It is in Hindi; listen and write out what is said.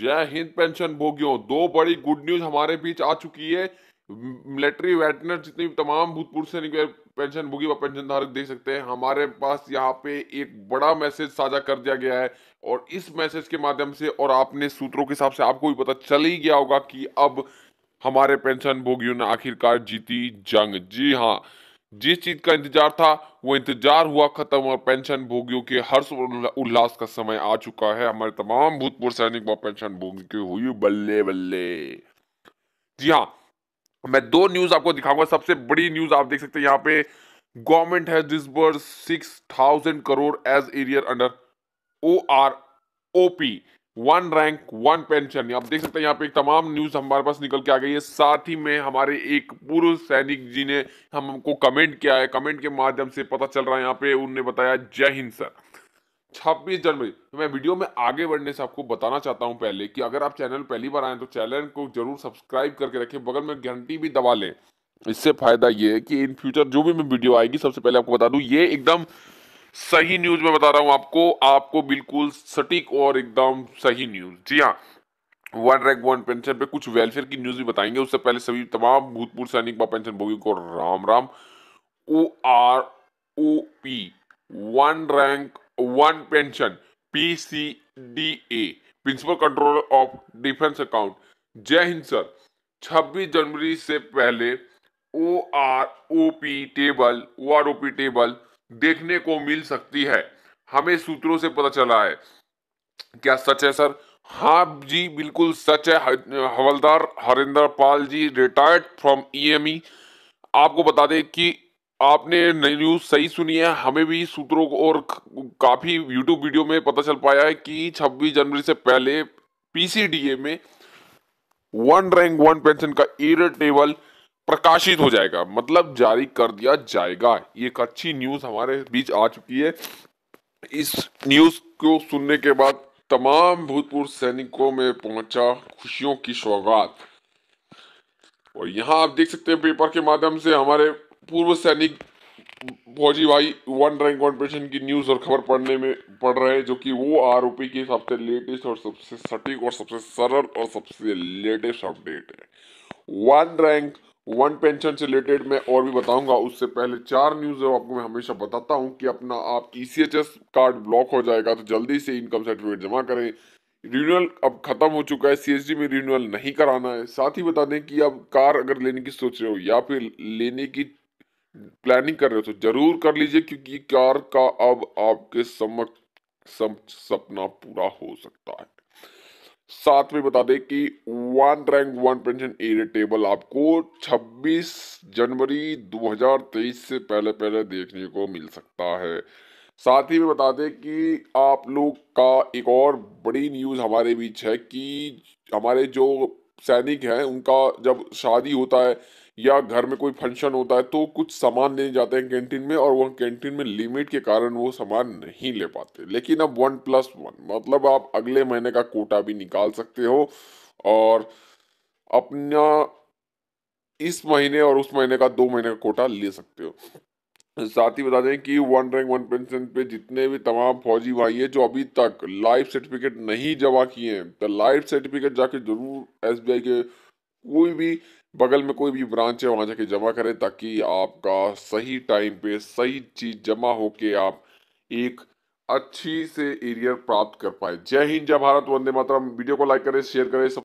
जय हिंद पेंशन भोगियों दो बड़ी गुड न्यूज हमारे बीच आ चुकी है मिलिट्री वेटनर जितनी तमाम भूतपूर्व सैनिक पेंशन भोगी व पेंशन धारक दे सकते हैं हमारे पास यहाँ पे एक बड़ा मैसेज साझा कर दिया गया है और इस मैसेज के माध्यम से और आपने सूत्रों के हिसाब से आपको भी पता चल ही गया होगा कि अब हमारे पेंशन भोगियों ने आखिरकार जीती जंग जी हाँ जिस चीज का इंतजार था वो इंतजार हुआ खत्म और पेंशन भोगियों के हर्ष उल्लास का समय आ चुका है हमारे तमाम भूतपूर्व सैनिक व पेंशन भोगी की हुई बल्ले बल्ले जी हाँ मैं दो न्यूज आपको दिखाऊंगा सबसे बड़ी न्यूज आप देख सकते हैं यहाँ पे government has disburse six thousand crore as arrear under O R O P one rank one pension आप देख सकते हैं यहाँ पे एक तमाम न्यूज हमारे पास निकल के आ गई है साथ ही में हमारे एक पूर्व सैनिक जी ने हमको कमेंट किया है कमेंट के माध्यम से पता चल रहा है यहाँ पे उनने बताया जय हिंद सर 26 जनवरी तो मैं वीडियो में आगे बढ़ने से आपको बताना चाहता हूं पहले कि अगर आप चैनल पहली बार आए तो चैनल को जरूर सब्सक्राइब करके रखें बगल में घंटी भी दबा लें इससे फायदा ये है कि इन फ्यूचर जो भी मैं वीडियो आएगी सबसे पहले आपको बता दूं ये एकदम सही न्यूज में बता रहा हूं आपको आपको बिल्कुल सटीक और एकदम सही न्यूज जी हाँ वन रैंक वन पेंशन पे कुछ वेलफेयर की न्यूज भी बताएंगे उससे पहले सभी तमाम भूतपूर्व सैनिक व पेंशन भोगी को Ram Ram O R O P one rank one pension P C D A principal controller of defence account जय हिंद सर 26 जनवरी से पहले O R O P table O R O P table देखने को मिल सकती है हमें सूत्रों से पता चला है क्या सच है सर हाँ जी बिल्कुल सच है हवलदार Harinder Pal ji retired from EME आपको बता दें कि आपने न्यूज सही सुनी है हमें भी सूत्रों को और काफी यूट्यूब वीडियो में पता चल पाया है कि 26 जनवरी से पहले पीसीडीए में वन रैंक वन पेंशन का इरेटेबल प्रकाशित हो जाएगा मतलब जारी कर दिया जाएगा ये एक अच्छी न्यूज हमारे बीच आ चुकी है इस न्यूज को सुनने के बाद तमाम भूतपूर्व सैनिकों में पहुंचा खुशियों की सौगात और यहाँ आप देख सकते हैं पेपर के माध्यम से हमारे पूर्व सैनिक फौजी भाई वन रैंक वन की न्यूज और खबर पढ़ने में पढ़ रहे हैं जो कि वो आरोपी के हिसाब से लेटेस्ट और सबसे सटीक और सबसे सरल और सबसे लेटेस्ट अपडेट है वन रैंक वन पेंशन से रिलेटेड मैं और भी बताऊंगा उससे पहले चार न्यूज़ आपको मैं हमेशा बताता हूं कि अपना आप ई कार्ड ब्लॉक हो जाएगा तो जल्दी से इनकम सर्टिफिकेट जमा करें रिन्यूअल अब ख़त्म हो चुका है सी में रिन्यूअल नहीं कराना है साथ ही बता दें कि अब कार अगर लेने की सोच रहे हो या फिर लेने की प्लानिंग कर रहे हो तो ज़रूर कर लीजिए क्योंकि कार का अब आपके समक्ष सपना पूरा हो सकता है साथ में बता दें कि one rank one pension arrear table आपको 26 जनवरी 2023 से पहले पहले देखने को मिल सकता है साथ ही में बता दें कि आप लोग का एक और बड़ी न्यूज़ हमारे बीच है कि हमारे जो सैनिक हैं उनका जब शादी होता है या घर में कोई फंक्शन होता है तो कुछ सामान लेने जाते हैं कैंटीन में और वह कैंटीन में लिमिट के कारण वो सामान नहीं ले पाते लेकिन अब वन प्लस वन मतलब आप अगले महीने का कोटा भी निकाल सकते हो और अपना इस महीने और उस महीने का दो महीने का कोटा ले सकते हो साथ ही बता दें कि वन रैंक वन पेंशन पे जितने भी तमाम फौजी भाई हैं जो अभी तक लाइफ सर्टिफिकेट नहीं जमा किए हैं तो लाइफ सर्टिफिकेट जाके जरूर एसबीआई के कोई भी बगल में कोई भी ब्रांच है वहाँ जाके जमा करें ताकि आपका सही टाइम पे सही चीज जमा हो के आप एक अच्छी से एरियर प्राप्त कर पाए जय हिंद जय भारत वंदे मातरम वीडियो को लाइक करें शेयर करें